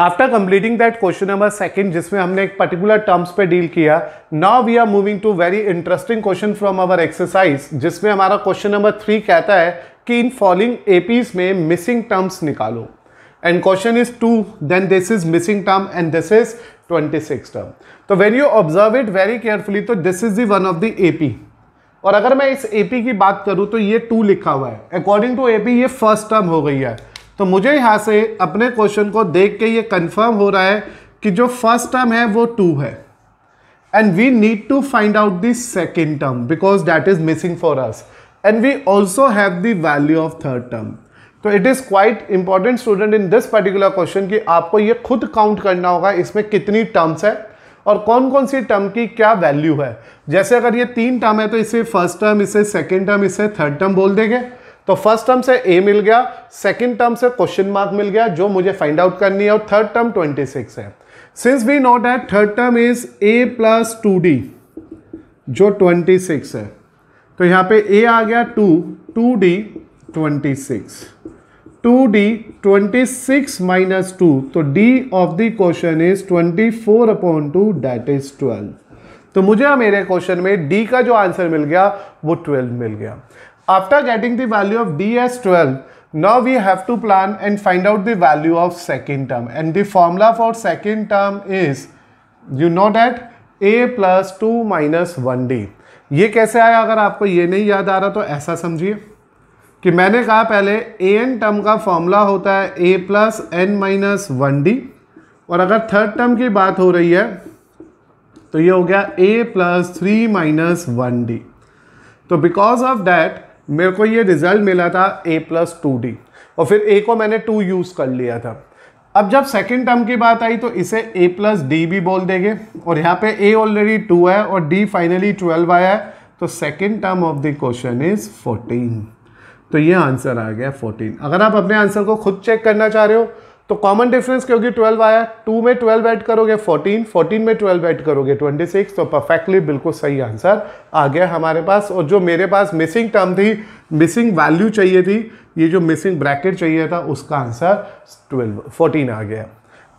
After completing that question number second जिसमें हमने एक पर्टिकुलर टर्म्स पे डील किया now we are moving to very interesting question from our exercise जिसमें हमारा क्वेश्चन नंबर थ्री कहता है कि इन फॉलोइंग एपीज में मिसिंग टर्म्स निकालो and question is two then this is missing term and this is twenty six term तो when you observe it very carefully तो this is one of the A P और अगर मैं इस A P की बात करूँ तो ये टू लिखा हुआ है अकॉर्डिंग टू ए पी ये फर्स्ट टर्म हो गई है तो मुझे यहाँ से अपने क्वेश्चन को देख के ये कंफर्म हो रहा है कि जो फर्स्ट टर्म है वो टू है and we need to find out the second term because that is missing for us and we also have the value of third term तो it is quite important student in this particular question कि आपको ये खुद count करना होगा इसमें कितनी terms है और कौन कौन सी टर्म की क्या वैल्यू है जैसे अगर ये तीन टर्म है तो इसे फर्स्ट टर्म इसे सेकेंड टर्म इसे थर्ड टर्म बोल देंगे तो फर्स्ट टर्म से ए मिल गया सेकंड टर्म से क्वेश्चन मार्क मिल गया जो मुझे फाइंड आउट करनी है और थर्ड टर्म 26 है since we note that third term is A plus two D जो 26 है तो यहाँ पे ए आ गया two two D twenty six two D twenty six minus two तो D of the question is twenty four upon two that is twelve तो मुझे मेरे क्वेश्चन में डी का जो आंसर मिल गया वो ट्वेल्व मिल गया After getting the value of d as 12, now we have to plan and find out the value of second term. And the formula for second term is, you know that a plus two minus one d ये कैसे आया अगर आपको ये नहीं याद आ रहा तो ऐसा समझिए कि मैंने कहा पहले ए एन टर्म का फॉर्मूला होता है ए plus n minus one d और अगर थर्ड टर्म की बात हो रही है तो ये हो गया ए plus three minus one D तो बिकॉज ऑफ डैट मेरे को ये रिजल्ट मिला था ए प्लस टू डी और फिर ए को मैंने टू यूज़ कर लिया था अब जब सेकेंड टर्म की बात आई तो इसे ए प्लस डी भी बोल देंगे और यहाँ पे ए ऑलरेडी टू है और डी फाइनली ट्वेल्व आया है तो second term of the question is fourteen तो ये आंसर आ गया फोर्टीन अगर आप अपने आंसर को खुद चेक करना चाह रहे हो तो कॉमन डिफरेंस क्योंकि 12 आया 2 में 12 ऐड करोगे 14 14 में 12 ऐड करोगे 26 तो परफेक्टली बिल्कुल सही आंसर आ गया हमारे पास और जो मेरे पास मिसिंग टर्म थी मिसिंग वैल्यू चाहिए थी ये जो मिसिंग ब्रैकेट चाहिए था उसका आंसर 12 14 आ गया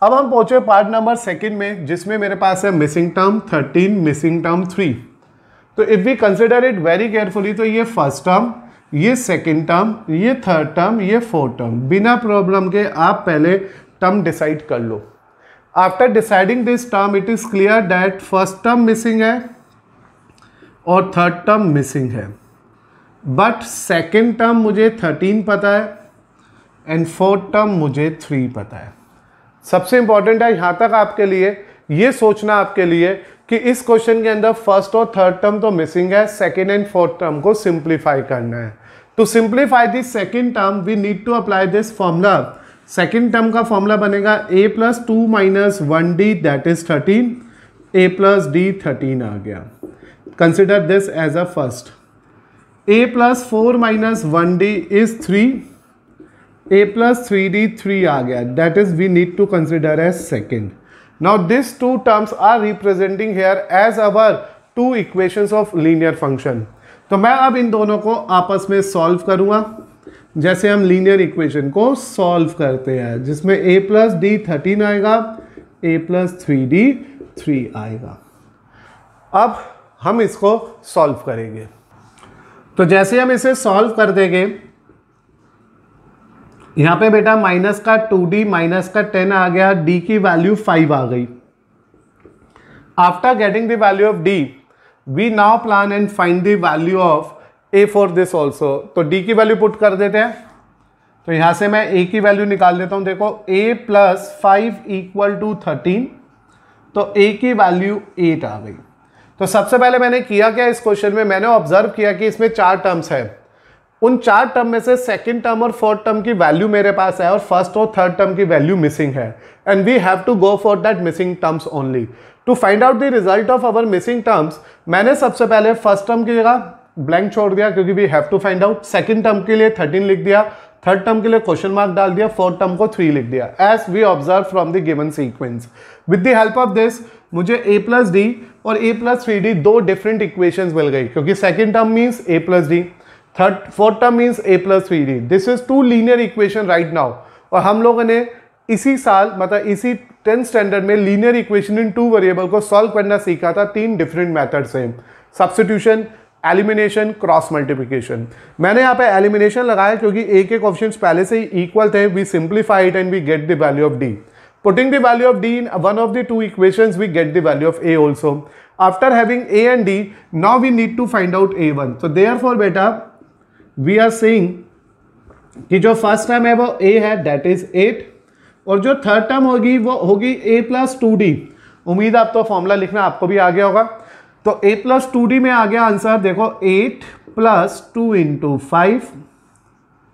अब हम पहुंचे पार्ट नंबर सेकेंड में जिसमें मेरे पास है missing term thirteen missing term three तो if we consider it very carefully तो ये फर्स्ट टर्म ये सेकेंड टर्म ये थर्ड टर्म ये फोर्थ टर्म बिना प्रॉब्लम के आप पहले टर्म डिसाइड कर लो after deciding this term it is clear that first term missing है और थर्ड टर्म मिसिंग है बट सेकेंड टर्म मुझे थर्टीन पता है एंड फोर्थ टर्म मुझे थ्री पता है सबसे इंपॉर्टेंट है यहाँ तक आपके लिए ये सोचना आपके लिए कि इस क्वेश्चन के अंदर फर्स्ट और थर्ड टर्म तो मिसिंग है सेकेंड एंड फोर्थ टर्म को सिंप्लीफाई करना है To simplify this second term, we need to apply this formula. Second term का formula banega a plus two minus one d. That is thirteen. A plus d thirteen. Plus d Consider this as a first. A plus four minus one d is three. A plus three d three. Three a That is, we need to consider as second. now these two terms are representing here as our two equations of linear function तो मैं अब इन दोनों को आपस में solve करूँगा जैसे हम लीनियर इक्वेशन को सॉल्व करते हैं जिसमें a प्लस डी थर्टीन आएगा a plus three d three आएगा अब हम इसको सॉल्व करेंगे तो जैसे हम इसे सॉल्व कर देंगे यहाँ पे बेटा माइनस का टू डी माइनस का टेन आ गया d की वैल्यू फाइव आ गई after getting the value of d we now plan and find the value of a for this also तो डी की वैल्यू पुट कर देते हैं तो यहां से मैं ए की वैल्यू निकाल देता हूं देखो a plus five equal to thirteen तो ए की वैल्यू एट आ गई तो सबसे पहले मैंने किया क्या इस क्वेश्चन में मैंने ऑब्जर्व किया कि इसमें चार टर्म्स हैं उन चार टर्म में से सेकेंड टर्म और फोर्थ टर्म की वैल्यू मेरे पास है और फर्स्ट और थर्ड टर्म की वैल्यू मिसिंग है and we have to go for that missing terms only to find out the result of our missing terms मैंने सबसे पहले फर्स्ट टर्म की जगह ब्लैंक छोड़ दिया क्योंकि we have to find out second term के लिए थर्टीन लिख दिया थर्ड टर्म के लिए क्वेश्चन मार्क डाल दिया फोर्थ टर्म को थ्री लिख दिया as we observe from the given sequence with the help of this मुझे ए प्लस डी और ए प्लस थ्री डी दो डिफरेंट इक्वेशंस मिल गई क्योंकि second term means a plus d third fourth term means a plus we d this is two linear equation right now और हम लोगों ने इसी साल मतलब इसी टेंथ स्टैंडर्ड में linear equation in two variable को सॉल्व करना सीखा था तीन डिफरेंट मैथड से सब्सिट्यूशन एलिमिनेशन क्रॉस मल्टीप्लीकेशन मैंने यहाँ पे एलिमिनेशन लगाया क्योंकि एक एक ऑप्शन पहले से ही इक्वल थे we simplified and we get the value of d putting the value of d in one of the two equation we get the value of a also after having a and d now we need to find out a one so they are for बेटा we are saying कि जो first term है वो ए है that is eight और जो third term होगी वो होगी ए प्लस टू डी उम्मीद आप तो फॉर्मूला लिखना आपको भी आ गया होगा तो ए प्लस टू डी में आ गया आंसर देखो eight plus two into five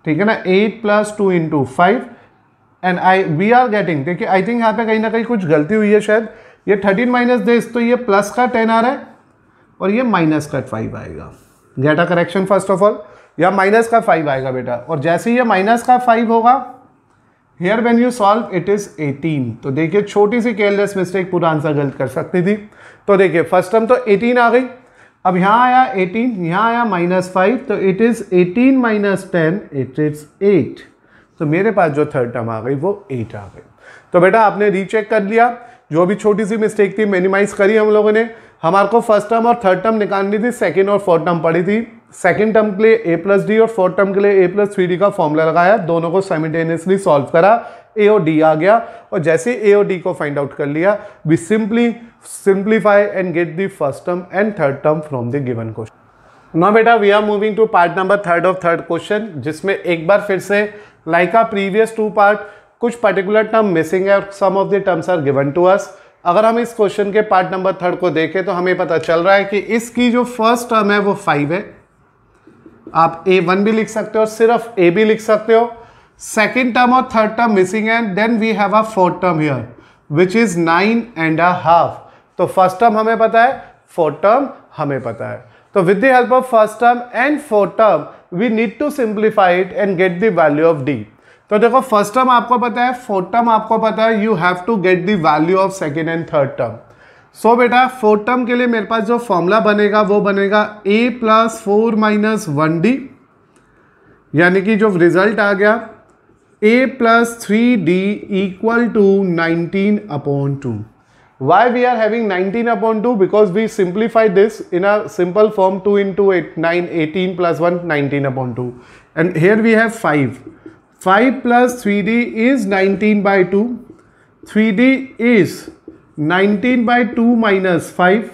ठीक है ना eight plus two into five and I we are getting देखिए आई थिंक यहाँ पे कहीं ना कहीं कुछ गलती हुई है शायद ये थर्टीन माइनस दिस तो ये प्लस का टेन आ रहा है और ये माइनस का फाइव आएगा get a correction first of all या माइनस का फाइव आएगा बेटा और जैसे ये माइनस का फाइव होगा here when you solve it is eighteen तो देखिए छोटी सी केयरलेस मिस्टेक पूरा आंसर गलत कर सकती थी तो देखिए फर्स्ट टर्म तो एटीन आ गई अब यहाँ आया एटीन यहाँ आया माइनस फाइव तो it is eighteen minus ten it is eight तो मेरे पास जो थर्ड टर्म आ गई वो एट आ गई तो बेटा आपने रीचेक कर लिया जो भी छोटी सी मिस्टेक थी मिनिमाइज़ करी हम लोगों ने हमारे को फर्स्ट टर्म और थर्ड टर्म निकालनी थी सेकेंड और फोर्थ टर्म पड़ी थी सेकेंड टर्म के लिए ए प्लस डी और फोर्थ टर्म के लिए ए प्लस थ्री डी का फॉर्मूला लगाया दोनों को साइमल्टेनियसली सॉल्व करा ए और डी आ गया और जैसे ए और डी को फाइंड आउट कर लिया we simply simplify and get the first term and third term from the given question no बेटा we are moving to part number third of third question जिसमें एक बार फिर से like uh previous two part कुछ particular term missing है और some of the terms are given to us अगर हम इस क्वेश्चन के पार्ट नंबर थर्ड को देखें तो हमें पता चल रहा है कि इसकी जो फर्स्ट टर्म है वो फाइव है आप ए वन भी लिख सकते हो सिर्फ ए भी लिख सकते हो सेकेंड टर्म और थर्ड टर्म मिसिंग है then we have a fourth term here which is nine and a half तो फर्स्ट टर्म हमें पता है फोर्थ टर्म हमें पता है तो with the help of first term and fourth term we need to simplify it and get the value of d तो देखो फर्स्ट टर्म आपको पता है फोर्थ टर्म आपको पता है you have to get the value of second and third term so so, बेटा fourth term के लिए मेरे पास जो फॉर्मूला बनेगा वो बनेगा a plus four minus one D यानी कि जो रिजल्ट आ गया a plus three d equal to nineteen upon two why we are having nineteen upon two because we simplify this in a simple form two in two eight nine eighteen plus one nineteen upon two and here we have five five plus three d is nineteen by two three d is nineteen by two minus five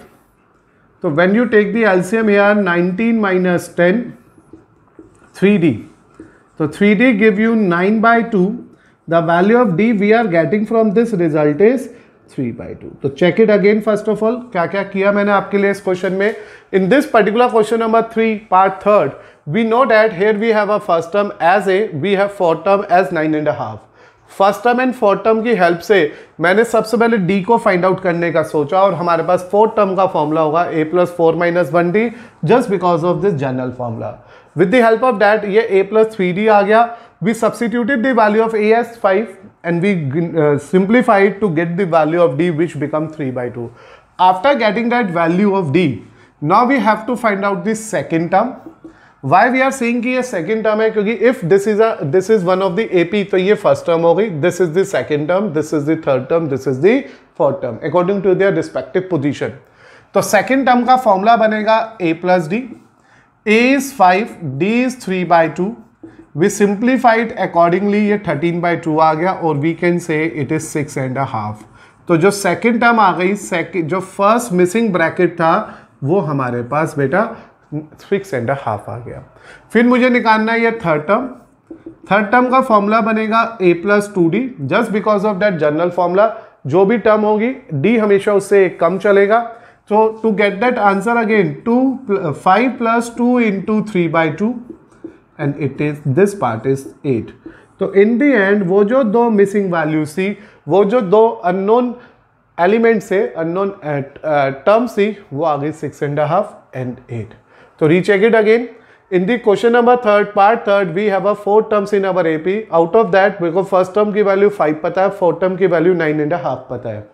तो when you take the LCM are nineteen minus ten three d तो three d give you nine by two the value of d we are getting from this result is three by two तो check it again first of all क्या क्या किया मैंने आपके लिए इस question में in this particular question number three part third we know that here we have a first term as A V have fourth term as nine and half first term and fourth term की help से मैंने सबसे पहले D को find out करने का सोचा और हमारे पास फोर्थ टर्म का फॉर्मूला होगा a plus four minus one d just because of this general formula with the help of that ये ए प्लस थ्री डी आ गया we substituted the value of A as five and we simplified to get the value of d which become three by two after getting that value of d now we have to find out this second term why we are seeing ये second term है क्योंकि if this is this is one of the AP तो ये first term हो गई this is the second term this is the third term this is the fourth term according to their respective position तो second term का formula बनेगा ए plus d A is five d is three by two we simplified accordingly ये thirteen by two आ गया और we can say it is six and a half तो जो second term आ गई जो फर्स्ट मिसिंग ब्रैकेट था वो हमारे पास बेटा सिक्स एंड हाफ आ गया फिर मुझे निकालना है ये थर्ड टर्म थर्ड टर्म का फॉर्मूला बनेगा ए plus two d just because of that general formula जो भी टर्म होगी डी हमेशा उससे एक कम चलेगा तो to get that answer again two five plus two in two three by two and it is this part is eight तो इन दी एंड वो जो दो मिसिंग वैल्यू थी वो जो दो अननोन एलिमेंट से अननोन टर्म्स थी वो आ गई six and half and eight तो recheck it again in the question number third part third we have a four terms in our AP out of that मेरे को फर्स्ट टर्म की value five पता है फोर्थ टर्म की value nine and half पता है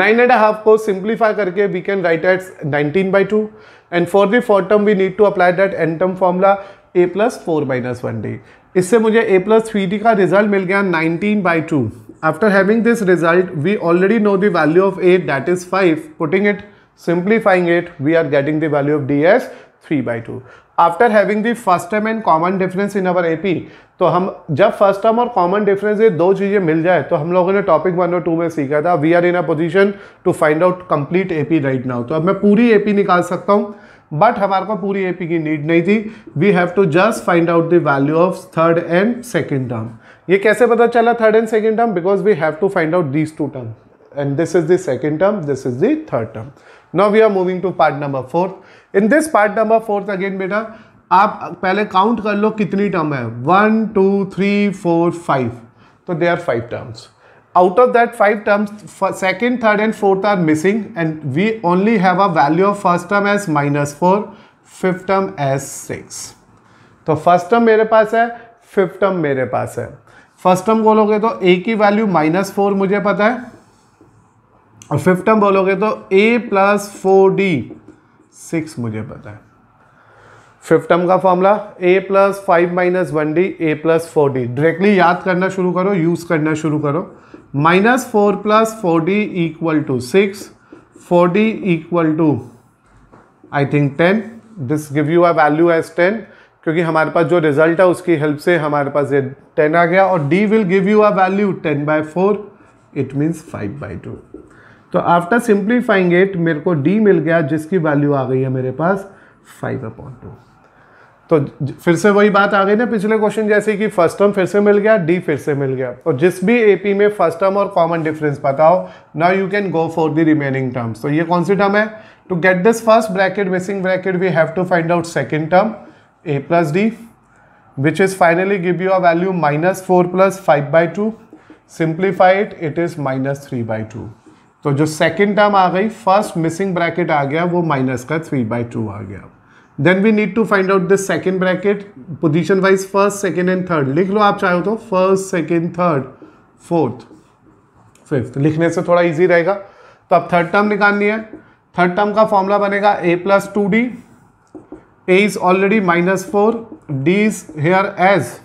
nine and half को simplify करके we can write eight nineteen by two and for the fourth term we need to apply that n term formula A plus four minus one D इससे मुझे ए plus three D का result मिल गया nineteen by two after having this result we already know the value of A that is five putting it simplifying it we are getting the value of d as 3 by 2 after having the first term and common difference in our AP तो हम जब first term और common difference ये दो चीज़ें मिल जाए तो हम लोगों ने टॉपिक वन और टू में सीखा था we are in a position to find out complete AP right now तो अब मैं पूरी AP निकाल सकता हूँ बट हमारे को पूरी AP की नीड नहीं थी we have to just find out the value of third and second term ये कैसे पता चला third and second term because we have to find out these two term and this is the second term this is the third term now we are moving to part number fourth in this part number fourth again बेटा आप पहले count कर लो कितनी term है one to three four five तो they are five terms out of that five terms second third and fourth are missing and we only have a value of first term as minus four fifth term as six तो first term मेरे पास है fifth term मेरे पास है first term बोलोगे तो a की वैल्यू माइनस फोर मुझे पता है और फिफ्थ टर्म बोलोगे तो A plus four D six मुझे पता है फिफ्थ टर्म का formula A plus five minus one D A plus four D directly याद करना शुरू करो यूज़ करना शुरू करो minus four plus four D equal to six four D equal to I think ten this give you a value as ten क्योंकि हमारे पास जो रिजल्ट है उसकी हेल्प से हमारे पास ये टेन आ गया और D will give you a value ten by four it means five by two तो आफ्टर सिंप्लीफाइंग इट मेरे को डी मिल गया जिसकी वैल्यू आ गई है मेरे पास फाइव अपॉन टू तो फिर से वही बात आ गई ना पिछले क्वेश्चन जैसे कि फर्स्ट टर्म फिर से मिल गया डी फिर से मिल गया और जिस भी एपी में फर्स्ट टर्म और कॉमन डिफरेंस बताओ now you can go for the remaining terms तो ये कौन सी टर्म है to get this first bracket missing bracket we have to find out second term A plus D which is finally give you a value minus four plus five by two simplified it is minus three by two तो जो second term आ गई first missing bracket आ गया वो minus का three by two आ गया then we need to find out this second bracket position wise first second and third लिख लो आप चाहो तो first second third fourth fifth लिखने से थोड़ा ईजी रहेगा तो अब थर्ड टर्म निकालनी है थर्ड टर्म का फॉर्मूला बनेगा ए plus two D A is already minus four D is here as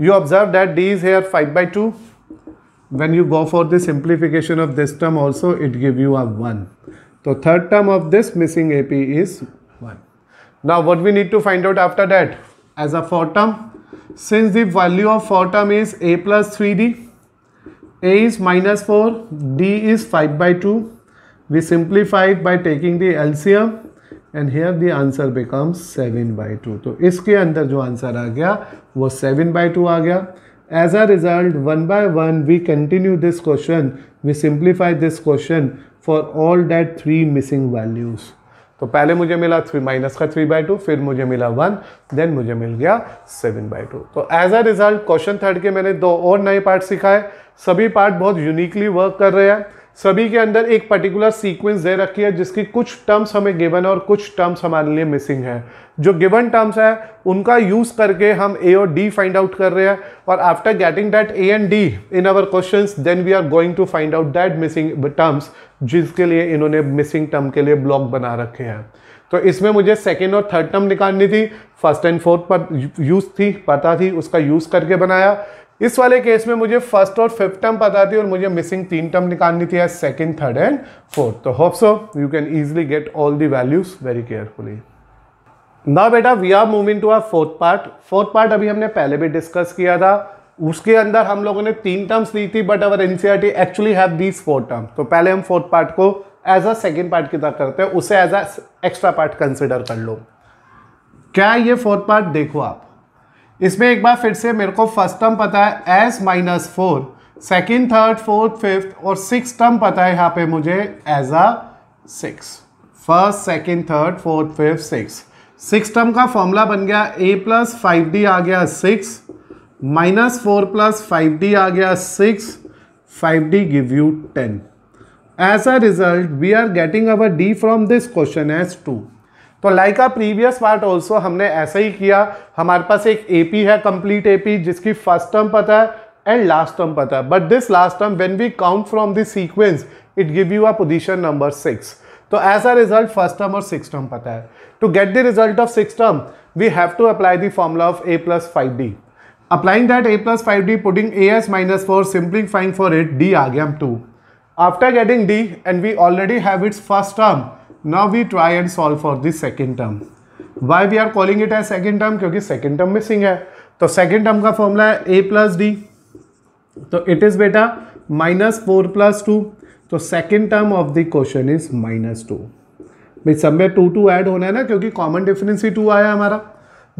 you observe that D is here five by two when you go for the simplification of this term also it give you a 1 so third term of this missing AP is 1 now what we need to find out after that as a fourth term since the value of fourth term is a plus 3d a is minus 4 d is 5 by 2 we simplify it by taking the LCM and here the answer becomes seven by two. So इसके अंदर जो answer आ गया वो seven by two आ गया As a result, one by one, we continue this question. We simplify this question for all that three missing values. तो पहले मुझे मिला थ्री माइनस का थ्री बाई टू फिर मुझे मिला वन देन मुझे मिल गया सेवन बाई टू तो as a result question third के मैंने दो और नए पार्ट सिखाए सभी पार्ट बहुत यूनिकली वर्क कर रहे हैं सभी के अंदर एक पर्टिकुलर सीक्वेंस दे रखी है जिसकी कुछ टर्म्स हमें गिवन है और कुछ टर्म्स हमारे लिए मिसिंग है जो गिवन टर्म्स है उनका यूज़ करके हम ए और डी फाइंड आउट कर रहे हैं और after getting that A and D in our question then we are going to find out that missing terms जिसके लिए इन्होंने मिसिंग टर्म के लिए ब्लॉक बना रखे हैं तो इसमें मुझे सेकेंड और थर्ड टर्म निकालनी थी फर्स्ट एंड फोर्थ पर यूज़ थी पता थी उसका यूज़ करके बनाया इस वाले केस में मुझे फर्स्ट और फिफ्थ टर्म पता थी और मुझे मिसिंग तीन टर्म निकालनी थी as second third and fourth तो hope so you can easily get all the values very carefully ना बेटा we are moving to our fourth part fourth part अभी हमने पहले भी डिस्कस किया था उसके अंदर हम लोगों ने तीन टर्म्स ली थी but our NCERT actually have these four term तो पहले हम फोर्थ पार्ट को एज अ सेकेंड पार्ट की तरह करते हैं उसे as a extra part consider कर लो क्या ये फोर्थ पार्ट देखो आप इसमें एक बार फिर से मेरे को फर्स्ट टर्म पता है as minus four second third fourth fifth और सिक्स टर्म पता है यहाँ पे मुझे as a six first second third fourth fifth six six term का फॉर्मूला बन गया ए प्लस फाइव डी आ गया six minus four plus five D आ गया six five D give you ten as a result we are getting our D from this question as two तो like uh previous part also हमने ऐसा ही किया हमारे पास एक एपी है कंप्लीट एपी जिसकी फर्स्ट टर्म पता है एंड लास्ट टर्म पता है but this last term when we count from this sequence it give you a position number six तो as a result first term और सिक्स टर्म पता है to get the result of six term we have to apply the formula of A plus five D applying that A plus five D putting A as minus four simplifying for it D आ गया two after getting D and we already have its first term now we try and solve for this second term why we are calling it as second term क्योंकि second term missing है तो second term का formula है ए plus D तो it is बेटा minus four plus two तो second term of the question is minus two भाई सब में टू टू ऐड होना है ना क्योंकि कॉमन डिफरेंस ही टू आया हमारा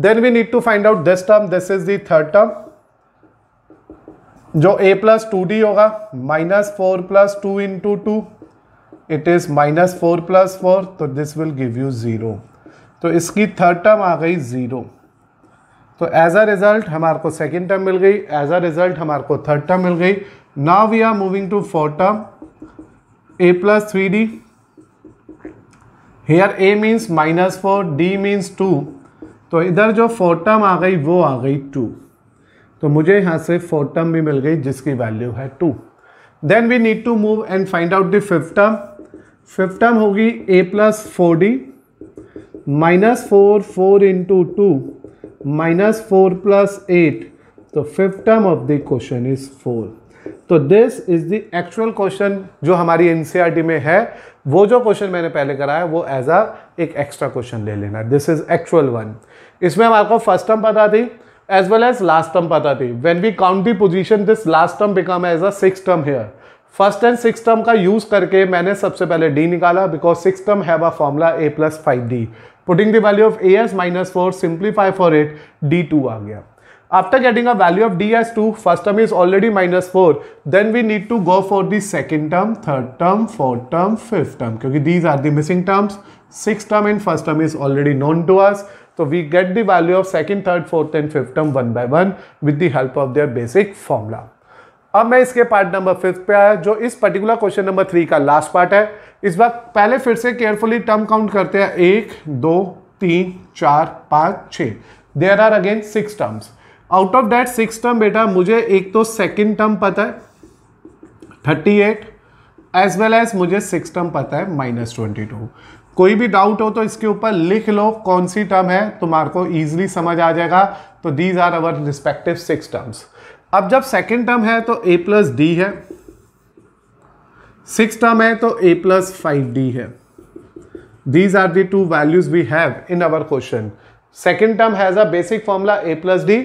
then we need to find out this term this is the third term जो ए प्लस टू डी होगा minus four plus two into two it is minus four plus four तो this will give you zero तो इसकी third term आ गई zero तो as a result हमारे को सेकेंड टर्म मिल गई एज अ रिज़ल्ट हमारे को थर्ड टर्म मिल गई now we are moving to fourth term A plus three D here A means minus four D means two तो इधर जो फोर्थ टर्म आ गई वो आ गई टू तो मुझे यहाँ से फोर्थ टर्म भी मिल गई जिसकी वैल्यू है two then we need to move and find out the fifth term fifth term होगी ए plus four D minus four four into two minus four plus eight तो fifth term of the question is four तो this is the actual question जो हमारी NCERT e में है वो जो question मैंने पहले कराया वो एज अ एक एक्स्ट्रा क्वेश्चन ले लेना दिस इज एक्चुअल वन इसमें हम आपको फर्स्ट टर्म पता थी as well as last term पता थी when we count the position this last term become as a six term here first and six term का यूज करके मैंने सबसे पहले डी निकाला because six term have a formula A plus five D putting the value of A as minus four simplify for it D two आ गया after getting a value of D as to first term is already minus four then we need to go for the second term third term fourth term fifth term क्योंकि these are the missing terms six term and first term is already known to us तो we get the value of second third fourth and fifth term one by one with the help of their basic formula अब मैं इसके part number fifth पे आया जो इस particular question number three का last part है इस बार पहले फिर से केयरफुली टर्म काउंट करते हैं एक दो तीन चार पाँच छः there are again six terms out of that six term बेटा मुझे एक तो सेकेंड टर्म पता है thirty eight as well as मुझे सिक्स टर्म पता है माइनस ट्वेंटी टू कोई भी डाउट हो तो इसके ऊपर लिख लो कौन सी टर्म है तुम्हारे तो को ईजिली समझ आ जाएगा तो these are our respective six terms अब जब सेकेंड टर्म है तो ए प्लस डी है सिक्स टर्म है तो ए प्लस फाइव डी है these are the two values we have in our question second term has a basic formula A plus D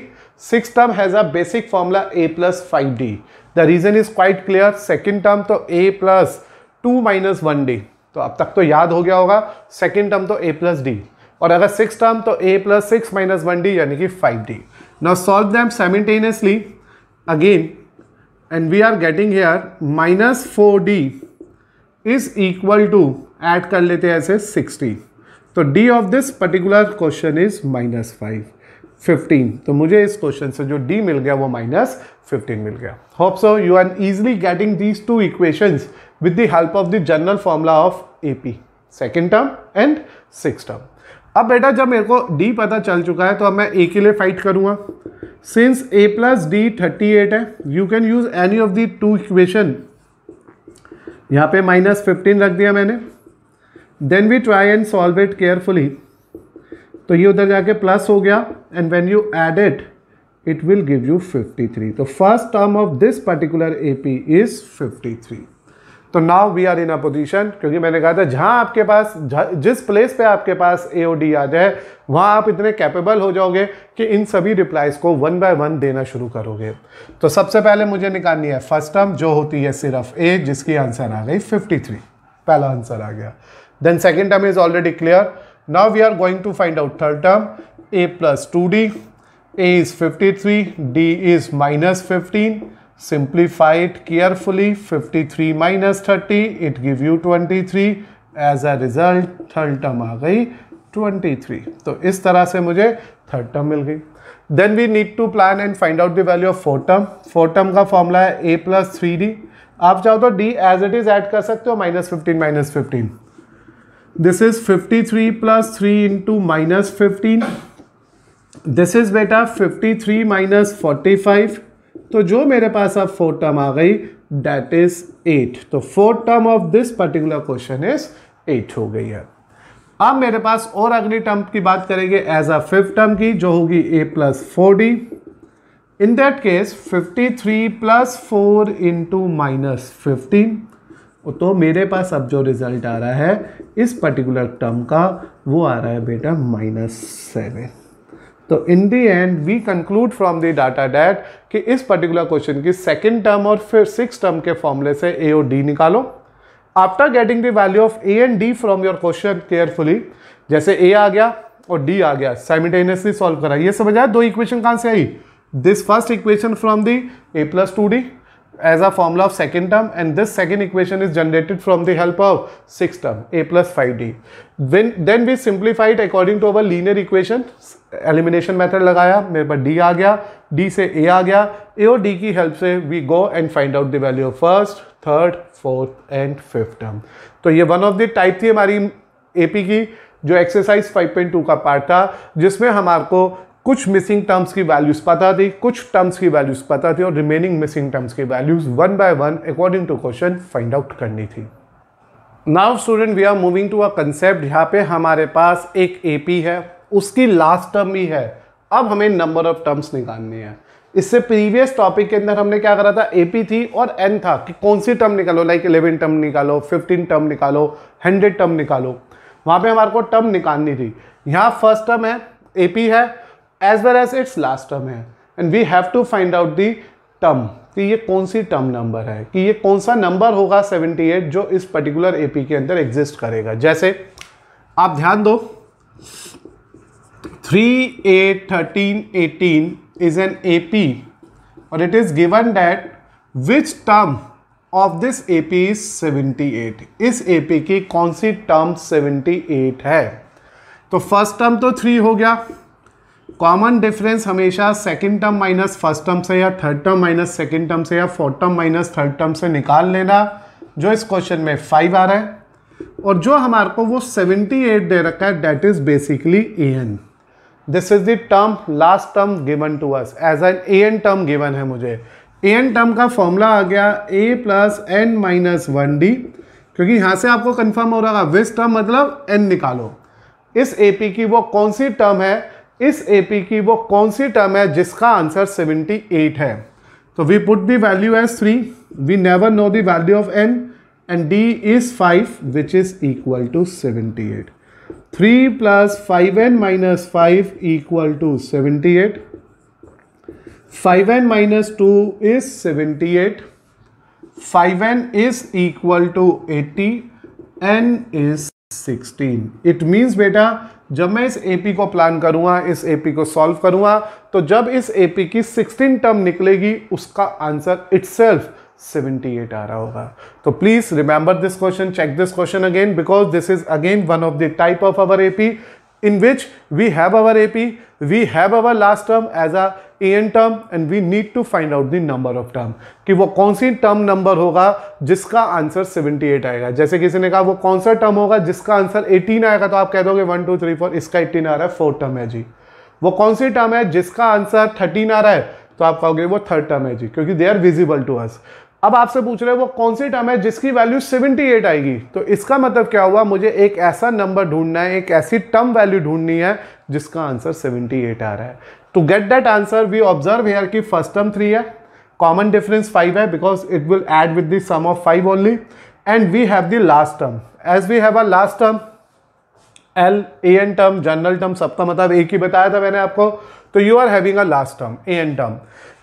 six term has a basic formula A plus five D the reason is quite clear second term तो A plus two minus one D तो अब तक तो याद हो गया होगा second term तो ए प्लस डी और अगर सिक्स टर्म तो A plus six minus one D यानी कि five D now solve them simultaneously again and we are getting here minus 4d is equal to add kar lete aise 60 so d of this particular question is minus 5 15 so mujhe is question se jo d mil gaya wo minus 15 mil gaya hope so you are easily getting these two equations with the help of the general formula of ap second term and sixth term अब बेटा जब मेरे को D पता चल चुका है तो अब मैं ए के लिए फाइट करूँगा since a plus d thirty eight है you can use any of the two equation यहाँ पे माइनस फिफ्टीन रख दिया मैंने then we try and solve it carefully तो ये उधर जाके प्लस हो गया and when you add it you fifty three तो 53 term of this particular A P is fifty three तो now we are in a position क्योंकि मैंने कहा था जहां आपके पास जिस प्लेस पे आपके पास ए डी आ जाए वहां आप इतने कैपेबल हो जाओगे कि इन सभी रिप्लाइज को वन बाय वन देना शुरू करोगे तो सबसे पहले मुझे निकालनी है फर्स्ट टर्म जो होती है सिर्फ ए जिसकी आंसर आ गई 53 पहला आंसर आ गया then second term is already clear now we are going to find out third term A plus two D A is fifty three d is minus fifteen carefully fifty three minus thirty it give you twenty three as a result third term आ गई twenty three तो इस तरह से मुझे third term मिल गई then we need to plan and find out the value of four term four term का फॉर्मूला है ए प्लस थ्री डी आप चाहो तो d as it is add कर सकते हो minus fifteen minus fifteen this is fifty three plus three in two minus fifteen this is बेटा fifty three minus forty five तो जो मेरे पास अब फोर्थ टर्म आ गई डेट इज एट तो fourth term of this particular question is eight हो गई है अब मेरे पास और अगली टर्म की बात करेंगे एज अ फिफ्थ टर्म की जो होगी ए plus four d in that case fifty three plus four into minus fifteen तो मेरे पास अब जो रिजल्ट आ रहा है इस पर्टिकुलर टर्म का वो आ रहा है बेटा माइनस सेवन तो in the end we conclude from the data that कि इस पर्टिकुलर क्वेश्चन की सेकेंड टर्म और फिर सिक्स टर्म के फॉर्मूले से ए और डी निकालो after getting the value of a and d from your question carefully जैसे ए आ गया और डी आ गया साइमिटेनियसली सॉल्व करा ये समझ आया दो इक्वेशन कहाँ से आई this first equation from the a plus two d as a formula of second term and this second equation is generated from the help of sixth term a plus 5d when then we simplify it according to our linear equation elimination method लगाया मेरे पास D आ गया D से ए आ गया ए और D की help से we go and find out the value of first third fourth and fifth term तो ये वन ऑफ द टाइप थी हमारी एपी की जो एक्सरसाइज 5.2 का पार्ट था जिसमें हम आपको कुछ मिसिंग टर्म्स की वैल्यूज पता थी कुछ टर्म्स की वैल्यूज पता थी और रिमेनिंग मिसिंग टर्म्स की values one by one according to question find out करनी थी now student we are moving to a concept यहाँ पे हमारे पास एक पी है उसकी लास्ट टर्म भी है अब हमें नंबर ऑफ टर्म्स निकालनी है इससे प्रीवियस टॉपिक के अंदर हमने क्या करा था पी थी और एन था कि कौन सी टर्म निकालो लाइक इलेवन टर्म निकालो फिफ्टीन टर्म निकालो हंड्रेड टर्म निकालो वहाँ पे हमारे को टर्म निकालनी थी यहाँ फर्स्ट टर्म है पी है as well as its last term है and we have to find out the term कि ये कौन सी टर्म नंबर है कि ये कौन सा नंबर होगा 78 जो इस पर्टिकुलर एपी के अंदर एग्जिस्ट करेगा जैसे आप ध्यान दो three eight thirteen eighteen is an AP और it is given that which term of this AP is 78 इस एपी की कौन सी टर्म 78 है तो फर्स्ट टर्म तो थ्री हो गया कॉमन डिफरेंस हमेशा second term minus first term से या third term minus second term से या fourth term minus third term से निकाल लेना जो इस क्वेश्चन में फाइव आ रहा है और जो हमारे को वो सेवेंटी एट दे रखा है that is basically a n this is the term last term given to us as n a n term given है मुझे ए एन टर्म का फॉर्मूला आ गया ए plus n minus one d क्योंकि यहाँ से आपको कन्फर्म हो रहा है विस टर्म मतलब एन निकालो इस ए पी की वो कौन सी टर्म है इस एपी की वो कौन सी टर्म है जिसका आंसर 78 है तो we put the value as three we never know the value of n and d is five which is equal to seventy eight three plus five n minus five equal to seventy eight five n minus two is seventy eight five n is equal to eighty n is sixteen it means बेटा जब मैं इस AP को plan करूंगा इस AP को solve करूंगा तो जब इस एपी की 16 टर्म निकलेगी उसका आंसर इट्सेल्फ 78 आ रहा होगा तो please remember this question check this question again because this is again one of the type of our AP in which we have our AP, we have our last term as a n term and we need to find out the number of term कि वो कौन सी term number होगा जिसका answer 78 आएगा जैसे किसी ने कहा वो कौन सा टर्म होगा जिसका आंसर एटीन आएगा तो आप कह दोगे वन टू थ्री फोर इसका 18 आ रहा है फोर्थ टर्म है जी वो कौन सी टर्म है जिसका आंसर थर्टीन आ रहा है तो आप कहोगे वो थर्ड टर्म है जी क्योंकि they are visible to us अब आपसे पूछ रहे हैं वो कौन सी टर्म है जिसकी वैल्यू 78 आएगी तो इसका मतलब क्या हुआ मुझे एक ऐसा नंबर ढूंढना है एक ऐसी टर्म वैल्यू ढूंढनी है जिसका आंसर 78 आ रहा है to get that answer we observe here की फर्स्ट टर्म थ्री है कॉमन डिफरेंस फाइव है because it will add with the sum of five only and we have the last term as we have a last term l a n term general term सबका मतलब एक ही बताया था मैंने आपको तो you are having a last term a n term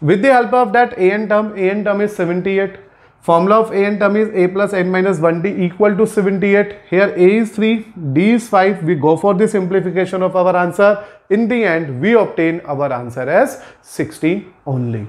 with the help of that a n term a n term is 78 at formula of a n term is A plus n minus one d equal to seventy eight here a is three d is five we go for the simplification of our answer in the end we obtain our answer as sixty only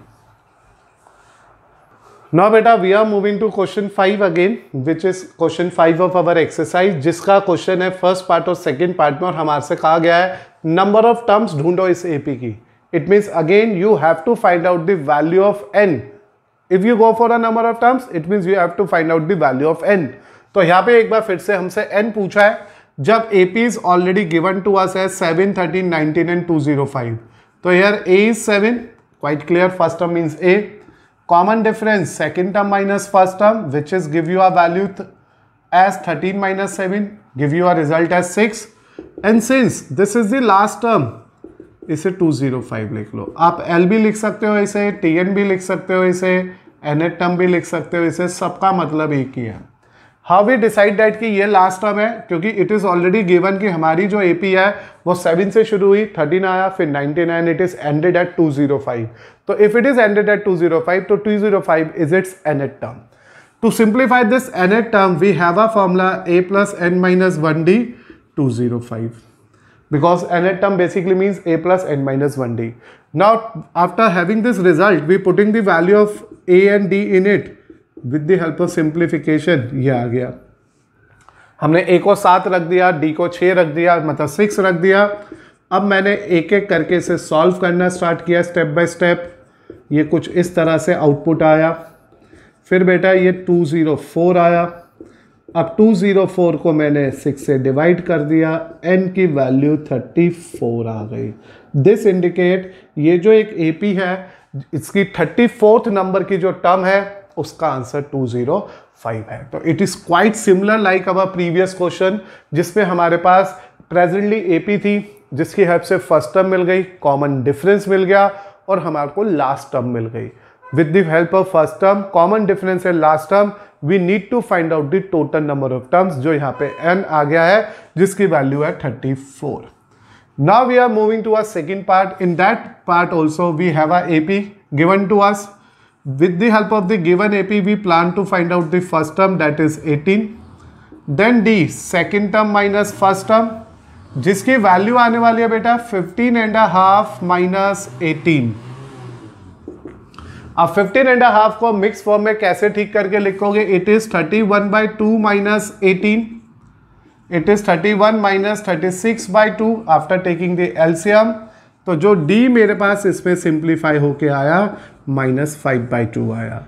ना बेटा we are moving to question five again which is question five of our exercise जिसका क्वेश्चन है first part और second part में और हमारे से कहा गया है नंबर ऑफ टर्म्स ढूंढो इस एपी की it means again you have to find out the value of n if you go for a number of terms it means you have to find out the value of n तो यहाँ पे एक बार फिर से हमसे N पूछा है जब A P is already given to us है seven thirteen nineteen and two zero five तो here a is seven quite clear first term means a common difference second term minus first term which is give you our value as thirteen minus seven give you our result as six and since this is the last term इसे 205 लिख लो आप L भी लिख सकते हो इसे T N भी लिख सकते हो इसे एन टर्म भी लिख सकते हो इसे सबका मतलब एक ही है हाउ वी डिसाइड डेट कि ये लास्ट टर्म है क्योंकि इट इज़ ऑलरेडी गिवन कि हमारी जो ए पी है वो सेवन से शुरू हुई थर्टीन आया फिर ninety nine it is ended at two zero five तो if it is ended at two zero five तो two zero five is its n term to simplify this nth term we have a formula A plus n minus one d 205 because nth term basically means a plus n minus 1d. Now after having this result we putting the value of a and d in it with the help of simplification ये आ गया हमने a को सात रख दिया d को छः रख दिया मतलब सिक्स रख दिया अब मैंने एक एक करके इसे सॉल्व करना स्टार्ट किया स्टेप बाय स्टेप ये कुछ इस तरह से आउटपुट आया फिर बेटा ये 204 आया अब 204 को मैंने 6 से डिवाइड कर दिया n की वैल्यू 34 आ गई दिस इंडिकेट ये जो एक पी है इसकी थर्टी फोर्थ नंबर की जो टर्म है उसका आंसर 205 है तो it is quite similar like our previous question जिसमें हमारे पास प्रेजेंटली पी थी जिसकी हेल्प से फर्स्ट टर्म मिल गई कॉमन डिफरेंस मिल गया और हमारे को लास्ट टर्म मिल गई with the help of first term common difference and last term we need to find out the total number of terms जो यहाँ पे एन आ गया है जिसकी वैल्यू है thirty four now we are moving to our second part in that part also we have a A P given to us with the help of the given A P we plan to find out the first term that is eighteen then d second term minus first term जिसकी value आने वाली है बेटा fifteen and half minus eighteen अब fifteen and half को mix form में कैसे ठीक करके लिखोगे it is thirty one by two minus eighteen it is thirty one minus thirty six by two after taking the LCM तो जो D मेरे पास इसमें सिंप्लीफाई होके आया माइनस फाइव बाई टू आया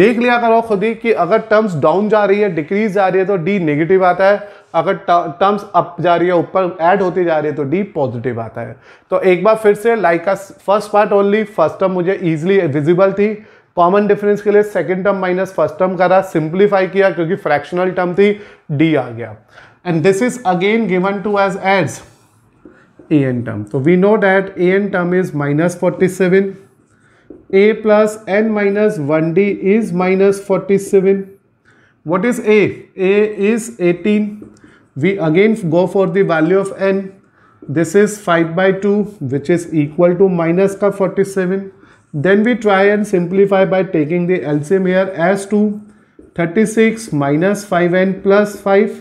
देख लिया करो खुद ही कि अगर टर्म्स डाउन जा रही है डिक्रीज जा रही है तो डी नेगेटिव आता है अगर टर्म्स अप जा रही है ऊपर ऐड होती जा रही है तो डी पॉजिटिव आता है तो एक बार फिर से like as first part only first term मुझे ईजिली विजिबल थी कॉमन डिफरेंस के लिए second term minus first term करा सिंप्लीफाई किया क्योंकि फ्रैक्शनल टर्म थी डी आ गया and this is again given to us as a n term तो we know that a n term is minus forty seven a plus n minus 1d is minus 47. What is a? a is 18. We again go for the value of n. This is 5 by 2 which is equal to minus ka 47. Then we try and simplify by taking the LCM here as 2 36 minus 5n plus 5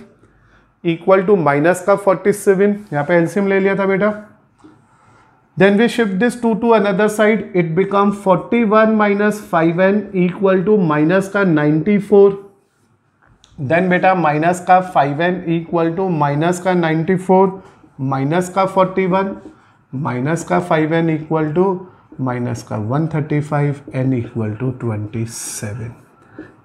equal equal to minus ka 47 यहाँ पे LCM ले लिया था बेटा then we shift this 2 to another side. It becomes 41 minus 5n equal to minus ka 94. Then beta minus ka 5n equal to minus ka 94 minus ka 41 minus ka 5n equal to minus ka 135 n equal to 27.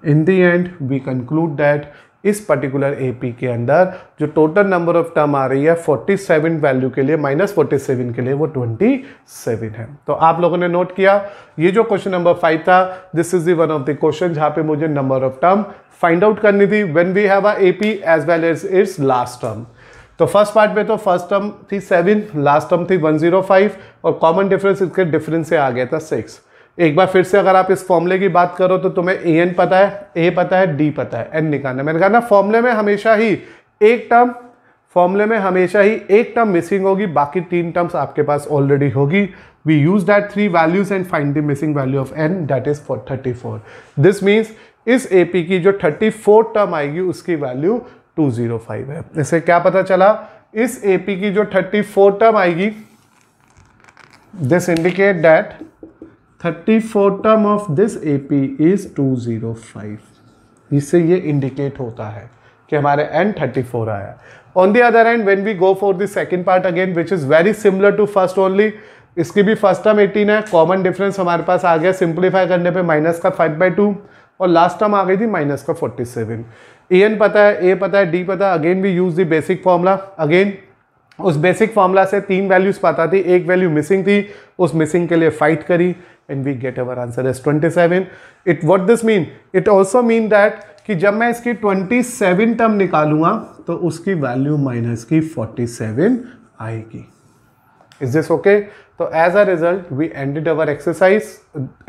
In the end, we conclude that इस particular AP के अंदर जो total number of term आ रही है 47 value के लिए minus seven के लिए वो 27 है तो आप लोगों ने नोट किया ये जो क्वेश्चन नंबर फाइव था this is the one of the question जहाँ पे मुझे number of term find out करनी थी when we have a AP as well as its last term तो फर्स्ट पार्ट में तो फर्स्ट टर्म थी सेवन लास्ट टर्म थी फाइव और कॉमन डिफरेंस इसके डिफरेंस से आ गया था सिक्स एक बार फिर से अगर आप इस फॉर्मूले की बात करो तो तुम्हें ए एन पता है ए पता है डी पता है एन निकालना मैंने कहा ना फॉर्मूले में हमेशा ही एक टर्म फॉर्मूले में हमेशा ही एक टर्म मिसिंग होगी बाकी तीन टर्म्स आपके पास ऑलरेडी होगी use that three values and find the missing value of n that is for thirty four this means इस AP की जो फोर टर्म आएगी उसकी वैल्यू फाइव है इससे क्या पता चला इस पी की जो फोर टर्म आएगी this indicate that thirty four term of this A P is two zero five इससे ये इंडिकेट होता है कि हमारे एन फोर आया on the other and when we go for the second part again which is very similar to first only इसकी भी first term eighteen है कॉमन डिफरेंस हमारे पास आ गया सिंप्लीफाई करने पे माइनस का फाइव बाई टू और लास्ट टर्म आ गई थी माइनस का फोर्टी सेवन ए एन पता है ए पता है डी पता है again we use the basic formula again उस बेसिक फॉर्मूला से तीन वैल्यूज़ पता थी एक वैल्यू मिसिंग थी उस मिसिंग के लिए फ़ाइट करी and we get our answer answer twenty seven it what this mean it also mean that कि जब मैं इसकी ट्वेंटी सेवन टर्म निकालूंगा तो उसकी वैल्यू माइनस की फोर्टी सेवन आएगी इज दिस ओके तो as a result we ended our exercise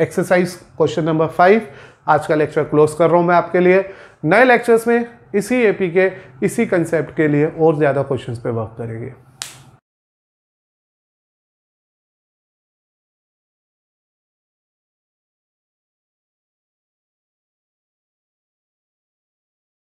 exercise question number five आज का लेक्चर क्लोज कर रहा हूँ मैं आपके लिए नए लेक्चर्स में इसी एपी के इसी कंसेप्ट के लिए और ज़्यादा क्वेश्चंस पे वर्क करेंगे